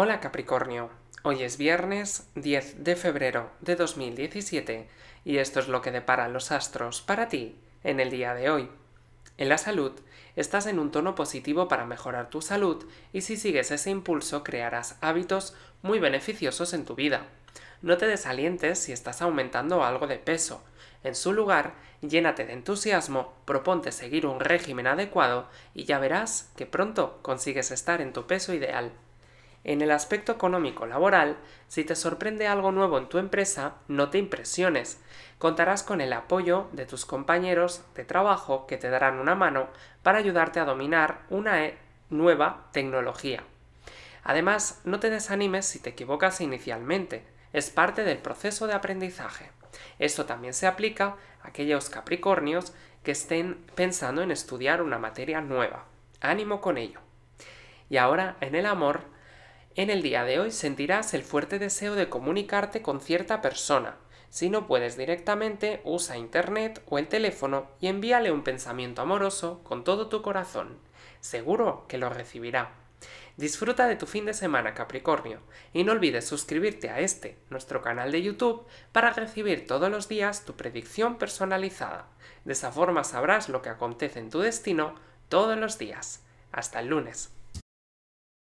Hola Capricornio, hoy es viernes 10 de febrero de 2017 y esto es lo que deparan los astros para ti en el día de hoy. En la salud, estás en un tono positivo para mejorar tu salud y si sigues ese impulso crearás hábitos muy beneficiosos en tu vida. No te desalientes si estás aumentando algo de peso. En su lugar, llénate de entusiasmo, proponte seguir un régimen adecuado y ya verás que pronto consigues estar en tu peso ideal. En el aspecto económico laboral, si te sorprende algo nuevo en tu empresa, no te impresiones. Contarás con el apoyo de tus compañeros de trabajo que te darán una mano para ayudarte a dominar una e, nueva tecnología. Además, no te desanimes si te equivocas inicialmente. Es parte del proceso de aprendizaje. Esto también se aplica a aquellos Capricornios que estén pensando en estudiar una materia nueva. Ánimo con ello. Y ahora, en el amor, en el día de hoy sentirás el fuerte deseo de comunicarte con cierta persona. Si no puedes directamente, usa Internet o el teléfono y envíale un pensamiento amoroso con todo tu corazón. Seguro que lo recibirá. Disfruta de tu fin de semana Capricornio y no olvides suscribirte a este, nuestro canal de YouTube, para recibir todos los días tu predicción personalizada. De esa forma sabrás lo que acontece en tu destino todos los días. Hasta el lunes.